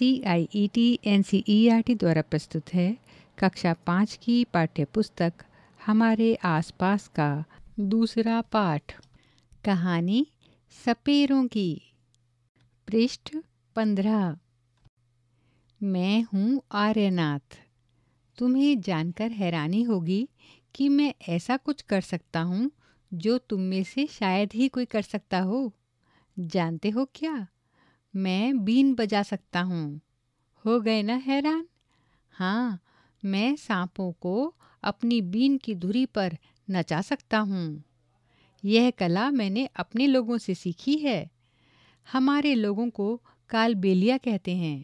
C I E T N C E R T द्वारा प्रस्तुत है कक्षा पाँच की पाठ्य पुस्तक हमारे आसपास का दूसरा पाठ कहानी सपेरों की पृष्ठ पंद्रह मैं हूँ आर्यनाथ तुम्हें जानकर हैरानी होगी कि मैं ऐसा कुछ कर सकता हूँ जो तुम में से शायद ही कोई कर सकता हो जानते हो क्या मैं बीन बजा सकता हूँ हो गए ना हैरान हाँ मैं सांपों को अपनी बीन की धुरी पर नचा सकता हूँ यह कला मैंने अपने लोगों से सीखी है हमारे लोगों को कालबेलिया कहते हैं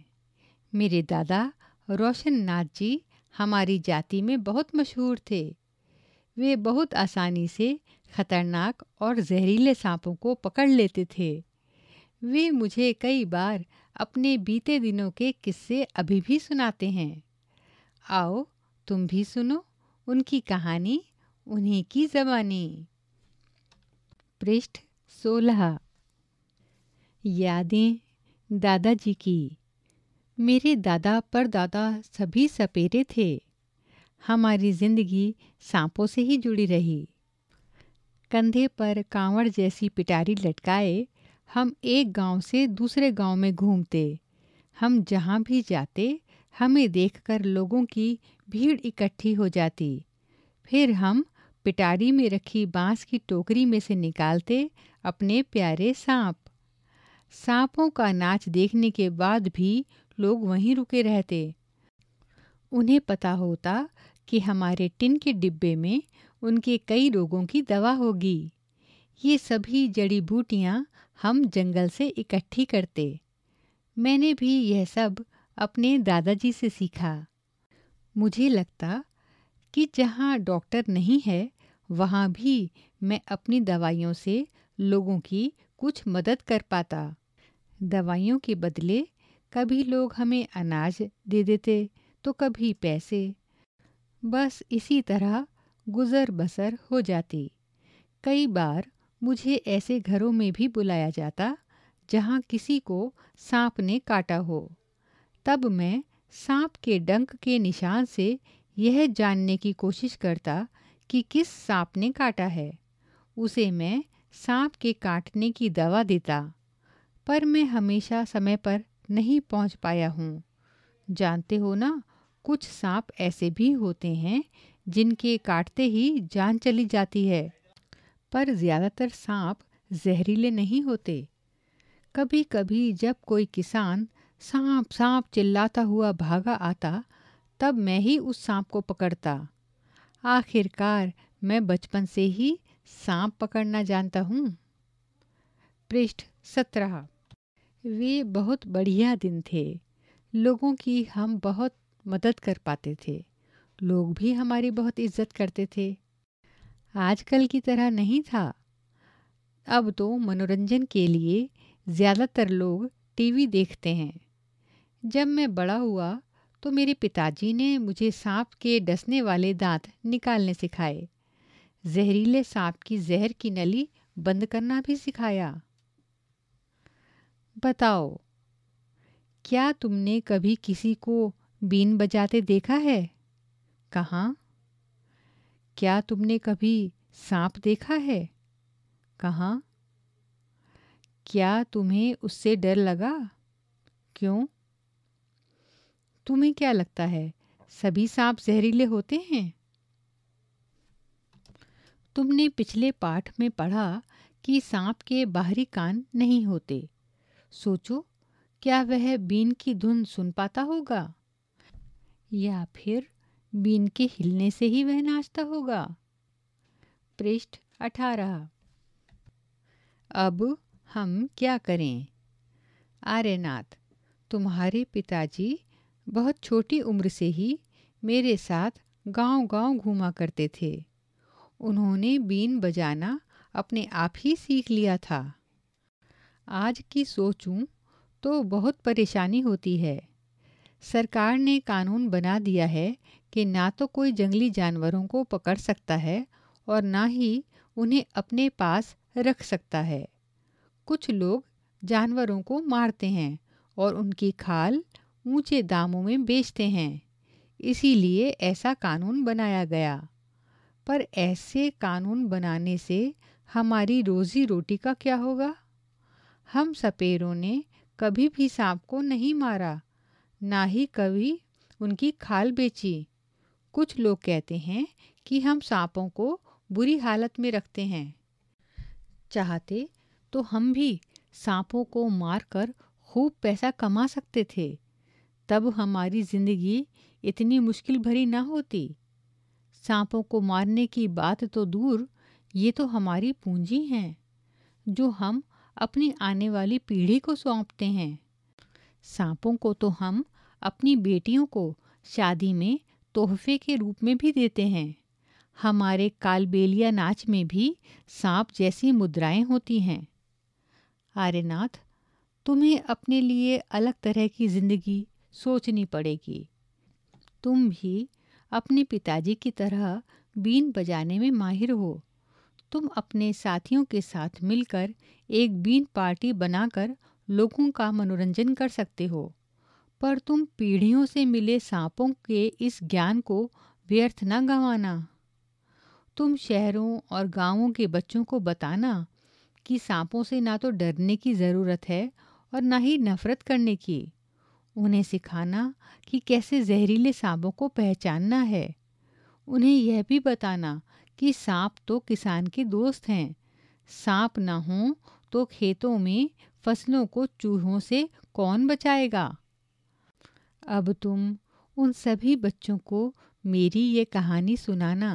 मेरे दादा रोशन नाथ जी हमारी जाति में बहुत मशहूर थे वे बहुत आसानी से खतरनाक और जहरीले सांपों को पकड़ लेते थे वे मुझे कई बार अपने बीते दिनों के किस्से अभी भी सुनाते हैं आओ तुम भी सुनो उनकी कहानी उन्हीं की जबानी पृष्ठ सोलह यादें दादाजी की मेरे दादा पर दादा सभी सपेरे थे हमारी जिंदगी सांपों से ही जुड़ी रही कंधे पर कांवड़ जैसी पिटारी लटकाए हम एक गांव से दूसरे गांव में घूमते हम जहां भी जाते हमें देखकर लोगों की भीड़ इकट्ठी हो जाती फिर हम पिटारी में रखी बांस की टोकरी में से निकालते अपने प्यारे सांप सांपों का नाच देखने के बाद भी लोग वहीं रुके रहते उन्हें पता होता कि हमारे टिन के डिब्बे में उनके कई रोगों की दवा होगी ये सभी जड़ी बूटियाँ हम जंगल से इकट्ठी करते मैंने भी यह सब अपने दादाजी से सीखा मुझे लगता कि जहाँ डॉक्टर नहीं है वहाँ भी मैं अपनी दवाइयों से लोगों की कुछ मदद कर पाता दवाइयों के बदले कभी लोग हमें अनाज दे देते तो कभी पैसे बस इसी तरह गुज़र बसर हो जाती कई बार मुझे ऐसे घरों में भी बुलाया जाता जहाँ किसी को सांप ने काटा हो तब मैं सांप के डंक के निशान से यह जानने की कोशिश करता कि किस सांप ने काटा है उसे मैं सांप के काटने की दवा देता पर मैं हमेशा समय पर नहीं पहुंच पाया हूँ जानते हो ना कुछ सांप ऐसे भी होते हैं जिनके काटते ही जान चली जाती है पर ज़्यादातर सांप जहरीले नहीं होते कभी कभी जब कोई किसान सांप सांप चिल्लाता हुआ भागा आता तब मैं ही उस सांप को पकड़ता आखिरकार मैं बचपन से ही सांप पकड़ना जानता हूँ पृष्ठ सत्रह वे बहुत बढ़िया दिन थे लोगों की हम बहुत मदद कर पाते थे लोग भी हमारी बहुत इज्जत करते थे आजकल की तरह नहीं था अब तो मनोरंजन के लिए ज़्यादातर लोग टीवी देखते हैं जब मैं बड़ा हुआ तो मेरे पिताजी ने मुझे सांप के डसने वाले दांत निकालने सिखाए जहरीले सांप की जहर की नली बंद करना भी सिखाया बताओ क्या तुमने कभी किसी को बीन बजाते देखा है कहाँ क्या तुमने कभी सांप देखा है कहा क्या तुम्हें उससे डर लगा क्यों तुम्हें क्या लगता है सभी सांप जहरीले होते हैं तुमने पिछले पाठ में पढ़ा कि सांप के बाहरी कान नहीं होते सोचो क्या वह बीन की धुन सुन पाता होगा या फिर बीन के हिलने से ही वह नाचता होगा पृष्ठ अठारह अब हम क्या करें आर्यनाथ तुम्हारे पिताजी बहुत छोटी उम्र से ही मेरे साथ गांव-गांव घूमा करते थे उन्होंने बीन बजाना अपने आप ही सीख लिया था आज की सोचूं तो बहुत परेशानी होती है सरकार ने कानून बना दिया है कि ना तो कोई जंगली जानवरों को पकड़ सकता है और ना ही उन्हें अपने पास रख सकता है कुछ लोग जानवरों को मारते हैं और उनकी खाल ऊंचे दामों में बेचते हैं इसीलिए ऐसा कानून बनाया गया पर ऐसे कानून बनाने से हमारी रोजी रोटी का क्या होगा हम सपेरों ने कभी भी सांप को नहीं मारा ना ही कभी उनकी खाल बेची कुछ लोग कहते हैं कि हम सांपों को बुरी हालत में रखते हैं चाहते तो हम भी सांपों को मारकर खूब पैसा कमा सकते थे तब हमारी ज़िंदगी इतनी मुश्किल भरी ना होती सांपों को मारने की बात तो दूर ये तो हमारी पूंजी हैं जो हम अपनी आने वाली पीढ़ी को सौंपते हैं सांपों को तो हम अपनी बेटियों को शादी में तोहफे के रूप में भी देते हैं हमारे कालबेलिया नाच में भी सांप जैसी मुद्राएं होती हैं आर्यनाथ तुम्हें अपने लिए अलग तरह की जिंदगी सोचनी पड़ेगी तुम भी अपने पिताजी की तरह बीन बजाने में माहिर हो तुम अपने साथियों के साथ मिलकर एक बीन पार्टी बनाकर लोगों का मनोरंजन कर सकते हो पर तुम पीढ़ियों से मिले सांपों के इस ज्ञान को व्यर्थ न गंवाना तुम शहरों और गांवों के बच्चों को बताना कि सांपों से ना तो डरने की ज़रूरत है और ना ही नफ़रत करने की उन्हें सिखाना कि कैसे जहरीले सांपों को पहचानना है उन्हें यह भी बताना कि सांप तो किसान के दोस्त हैं सांप ना हों तो खेतों में फसलों को चूहों से कौन बचाएगा अब तुम उन सभी बच्चों को मेरी ये कहानी सुनाना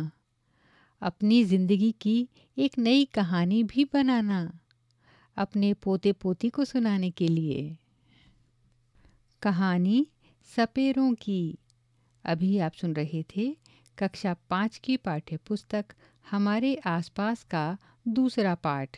अपनी ज़िंदगी की एक नई कहानी भी बनाना अपने पोते पोती को सुनाने के लिए कहानी सपेरों की अभी आप सुन रहे थे कक्षा पाँच की पाठ्य पुस्तक हमारे आसपास का दूसरा पाठ